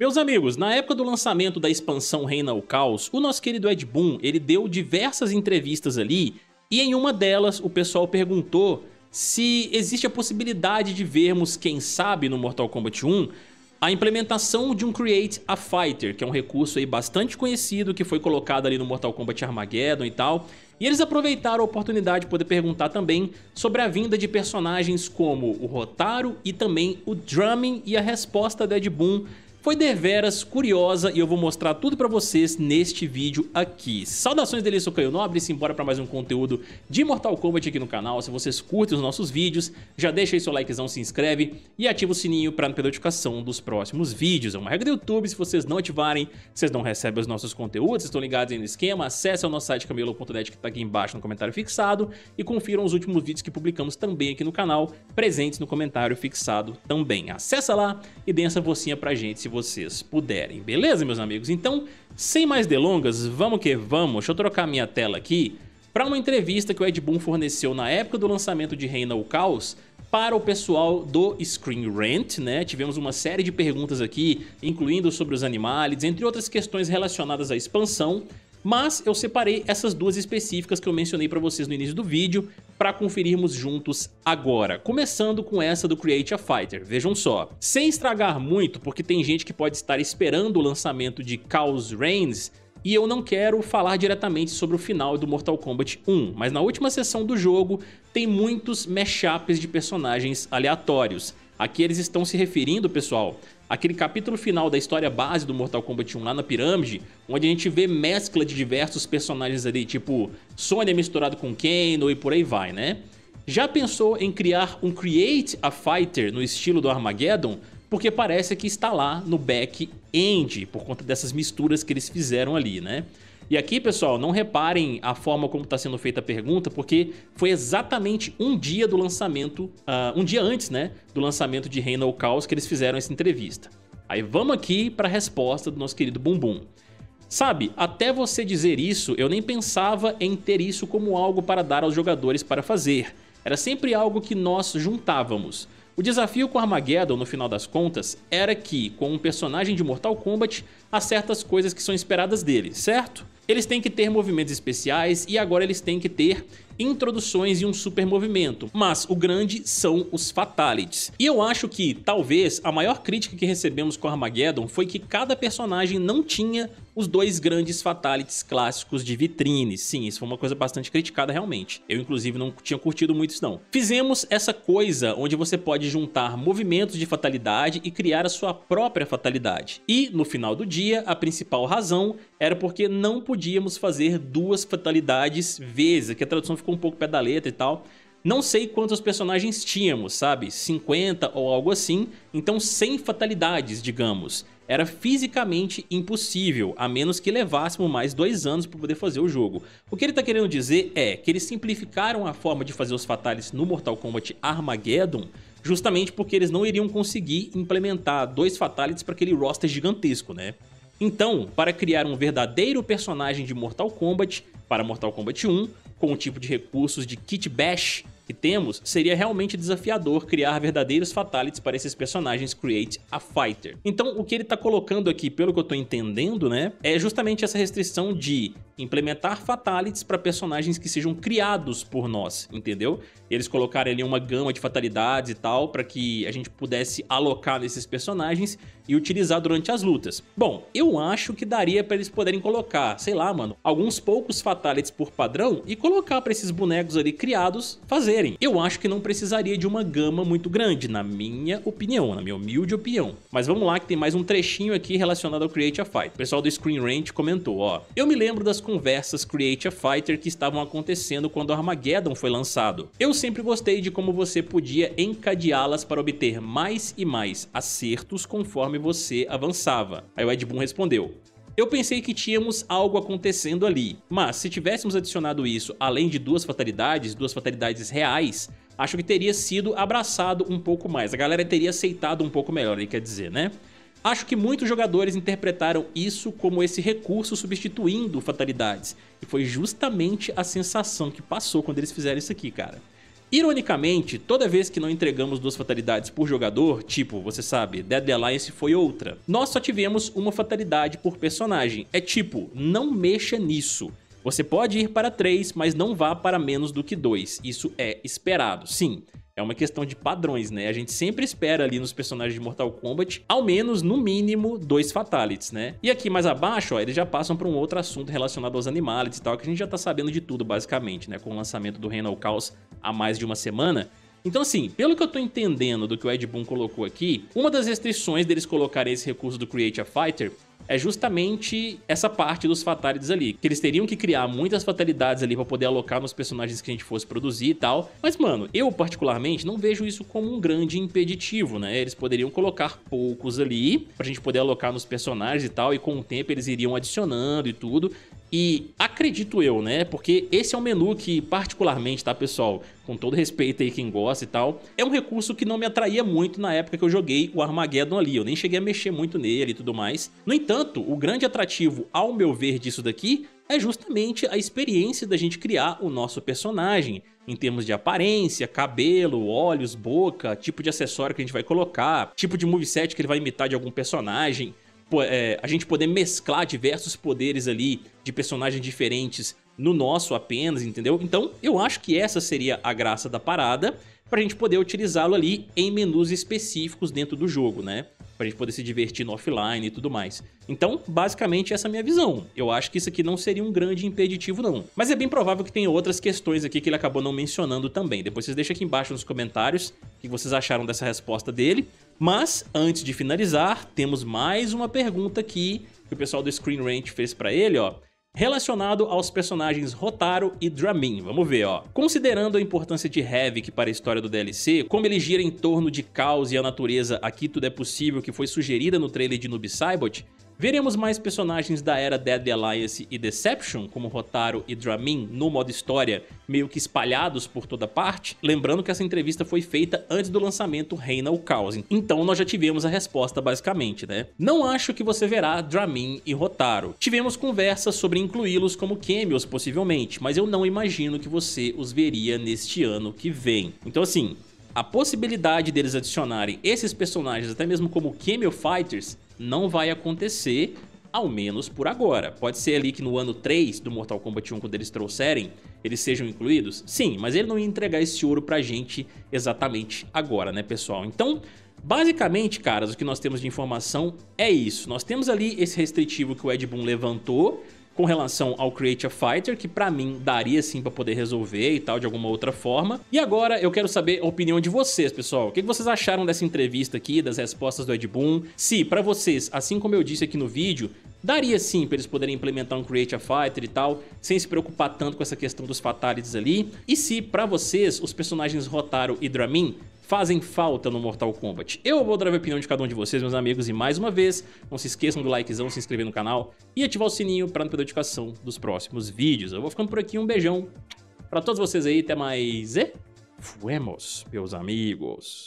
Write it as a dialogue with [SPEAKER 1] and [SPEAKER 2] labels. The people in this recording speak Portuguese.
[SPEAKER 1] Meus amigos, na época do lançamento da expansão Reina o Caos, o nosso querido Ed Boon, ele deu diversas entrevistas ali, e em uma delas o pessoal perguntou se existe a possibilidade de vermos, quem sabe, no Mortal Kombat 1, a implementação de um Create a Fighter, que é um recurso aí bastante conhecido que foi colocado ali no Mortal Kombat Armageddon e tal. E eles aproveitaram a oportunidade de poder perguntar também sobre a vinda de personagens como o Rotaro e também o Drumming e a resposta da Ed Boon foi deveras curiosa e eu vou mostrar tudo pra vocês neste vídeo aqui. Saudações dele, sou Caio Nobre e simbora pra mais um conteúdo de Mortal Kombat aqui no canal. Se vocês curtem os nossos vídeos, já deixa aí seu likezão, se inscreve e ativa o sininho pra não perder notificação dos próximos vídeos. É uma regra do YouTube, se vocês não ativarem, vocês não recebem os nossos conteúdos, estão ligados aí no esquema, acesse o nosso site camelo.net que tá aqui embaixo no comentário fixado e confiram os últimos vídeos que publicamos também aqui no canal, presentes no comentário fixado também. Acessa lá e dê essa vocinha pra gente se você vocês puderem. Beleza, meus amigos? Então, sem mais delongas, vamos que vamos. Deixa eu trocar minha tela aqui para uma entrevista que o Ed Boon forneceu na época do lançamento de Reina o Caos para o pessoal do Screen Rant, né? Tivemos uma série de perguntas aqui, incluindo sobre os animais, entre outras questões relacionadas à expansão mas eu separei essas duas específicas que eu mencionei para vocês no início do vídeo para conferirmos juntos agora. Começando com essa do Create a Fighter, vejam só. Sem estragar muito, porque tem gente que pode estar esperando o lançamento de Chaos Reigns, e eu não quero falar diretamente sobre o final do Mortal Kombat 1, mas na última sessão do jogo tem muitos mashups de personagens aleatórios. Aqui eles estão se referindo, pessoal, aquele capítulo final da história base do Mortal Kombat 1 lá na pirâmide, onde a gente vê mescla de diversos personagens ali, tipo Sonya misturado com Kano e por aí vai, né? Já pensou em criar um Create a Fighter no estilo do Armageddon? Porque parece que está lá no back-end, por conta dessas misturas que eles fizeram ali, né? E aqui, pessoal, não reparem a forma como está sendo feita a pergunta, porque foi exatamente um dia do lançamento, uh, um dia antes, né, do lançamento de Reino ou Caos que eles fizeram essa entrevista. Aí vamos aqui para a resposta do nosso querido Bumbum. Sabe, até você dizer isso, eu nem pensava em ter isso como algo para dar aos jogadores para fazer. Era sempre algo que nós juntávamos. O desafio com Armageddon, no final das contas, era que, com um personagem de Mortal Kombat, há certas coisas que são esperadas dele, certo? Eles têm que ter movimentos especiais e agora eles têm que ter introduções e um super movimento, mas o grande são os fatalities. E eu acho que, talvez, a maior crítica que recebemos com Armageddon foi que cada personagem não tinha os dois grandes fatalities clássicos de vitrine. Sim, isso foi uma coisa bastante criticada realmente. Eu, inclusive, não tinha curtido muito isso não. Fizemos essa coisa onde você pode juntar movimentos de fatalidade e criar a sua própria fatalidade. E, no final do dia, a principal razão era porque não podíamos fazer duas fatalidades vezes, que a tradução ficou um pouco pé da letra e tal, não sei quantos personagens tínhamos, sabe? 50 ou algo assim, então 100 fatalidades, digamos era fisicamente impossível, a menos que levássemos mais dois anos para poder fazer o jogo. O que ele está querendo dizer é que eles simplificaram a forma de fazer os Fatales no Mortal Kombat Armageddon justamente porque eles não iriam conseguir implementar dois Fatalities para aquele roster gigantesco, né? Então, para criar um verdadeiro personagem de Mortal Kombat para Mortal Kombat 1, com o tipo de recursos de Kit Bash, que temos, seria realmente desafiador criar verdadeiros fatalities para esses personagens Create a Fighter. Então o que ele está colocando aqui, pelo que eu estou entendendo, né, é justamente essa restrição de implementar fatalities para personagens que sejam criados por nós, entendeu? Eles colocaram ali uma gama de fatalidades e tal para que a gente pudesse alocar nesses personagens e utilizar durante as lutas. Bom, eu acho que daria para eles poderem colocar, sei lá, mano, alguns poucos fatalities por padrão e colocar para esses bonecos ali criados fazer eu acho que não precisaria de uma gama muito grande, na minha opinião, na minha humilde opinião. Mas vamos lá que tem mais um trechinho aqui relacionado ao Create a Fight. O pessoal do Screen Rant comentou, ó. Eu me lembro das conversas Create a Fighter que estavam acontecendo quando Armageddon foi lançado. Eu sempre gostei de como você podia encadeá-las para obter mais e mais acertos conforme você avançava. Aí o Ed Boon respondeu, eu pensei que tínhamos algo acontecendo ali, mas se tivéssemos adicionado isso além de duas fatalidades, duas fatalidades reais, acho que teria sido abraçado um pouco mais, a galera teria aceitado um pouco melhor, quer dizer, né? Acho que muitos jogadores interpretaram isso como esse recurso substituindo fatalidades, e foi justamente a sensação que passou quando eles fizeram isso aqui, cara. Ironicamente, toda vez que não entregamos duas fatalidades por jogador, tipo, você sabe, Dead Alliance foi outra, nós só tivemos uma fatalidade por personagem. É tipo, não mexa nisso. Você pode ir para 3, mas não vá para menos do que 2. Isso é esperado, sim. É uma questão de padrões, né? A gente sempre espera ali nos personagens de Mortal Kombat, ao menos, no mínimo, dois fatalities, né? E aqui mais abaixo, ó, eles já passam para um outro assunto relacionado aos animais e tal, que a gente já tá sabendo de tudo, basicamente, né? Com o lançamento do Reino ao Caos há mais de uma semana, então assim, pelo que eu tô entendendo do que o Ed Boon colocou aqui, uma das restrições deles colocarem esse recurso do Create a Fighter é justamente essa parte dos fatalities ali. Que eles teriam que criar muitas fatalidades ali pra poder alocar nos personagens que a gente fosse produzir e tal. Mas, mano, eu particularmente não vejo isso como um grande impeditivo, né? Eles poderiam colocar poucos ali pra gente poder alocar nos personagens e tal. E com o tempo eles iriam adicionando e tudo. E acredito eu, né? Porque esse é um menu que, particularmente, tá, pessoal? Com todo respeito aí quem gosta e tal, é um recurso que não me atraía muito na época que eu joguei o Armageddon ali. Eu nem cheguei a mexer muito nele e tudo mais. No entanto, o grande atrativo, ao meu ver, disso daqui é justamente a experiência da gente criar o nosso personagem, em termos de aparência, cabelo, olhos, boca, tipo de acessório que a gente vai colocar, tipo de moveset que ele vai imitar de algum personagem é, a gente poder mesclar diversos poderes ali de personagens diferentes no nosso apenas, entendeu? Então eu acho que essa seria a graça da parada pra gente poder utilizá-lo ali em menus específicos dentro do jogo, né? Pra gente poder se divertir no offline e tudo mais. Então, basicamente, essa é a minha visão. Eu acho que isso aqui não seria um grande impeditivo, não. Mas é bem provável que tenha outras questões aqui que ele acabou não mencionando também. Depois vocês deixam aqui embaixo nos comentários o que vocês acharam dessa resposta dele. Mas, antes de finalizar, temos mais uma pergunta aqui que o pessoal do Screen Rant fez para ele, ó relacionado aos personagens Rotaro e Dramin. Vamos ver, ó. Considerando a importância de Havik para a história do DLC, como ele gira em torno de caos e a natureza aqui tudo é possível que foi sugerida no trailer de Noob Saibot, Veremos mais personagens da era Dead Alliance e Deception, como Rotaro e Dramin, no modo história, meio que espalhados por toda parte? Lembrando que essa entrevista foi feita antes do lançamento Reina o Caos, então nós já tivemos a resposta basicamente, né? Não acho que você verá Dramin e Rotaro. Tivemos conversas sobre incluí-los como cameos possivelmente, mas eu não imagino que você os veria neste ano que vem. Então assim, a possibilidade deles adicionarem esses personagens até mesmo como cameo fighters não vai acontecer, ao menos por agora. Pode ser ali que no ano 3 do Mortal Kombat 1, quando eles trouxerem, eles sejam incluídos? Sim, mas ele não ia entregar esse ouro pra gente exatamente agora, né, pessoal? Então, basicamente, caras, o que nós temos de informação é isso. Nós temos ali esse restritivo que o Ed Boon levantou, com relação ao Create a Fighter, que para mim daria sim para poder resolver e tal de alguma outra forma. E agora eu quero saber a opinião de vocês, pessoal. O que vocês acharam dessa entrevista aqui, das respostas do Ed Boon? Se para vocês, assim como eu disse aqui no vídeo, Daria sim para eles poderem implementar um Create a Fighter e tal, sem se preocupar tanto com essa questão dos fatalities ali. E se, para vocês, os personagens Rotaro e Dramin fazem falta no Mortal Kombat. Eu vou dar a opinião de cada um de vocês, meus amigos, e mais uma vez, não se esqueçam do likezão, se inscrever no canal e ativar o sininho para não perder a notificação dos próximos vídeos. Eu vou ficando por aqui, um beijão para todos vocês aí, até mais e fuemos, meus amigos.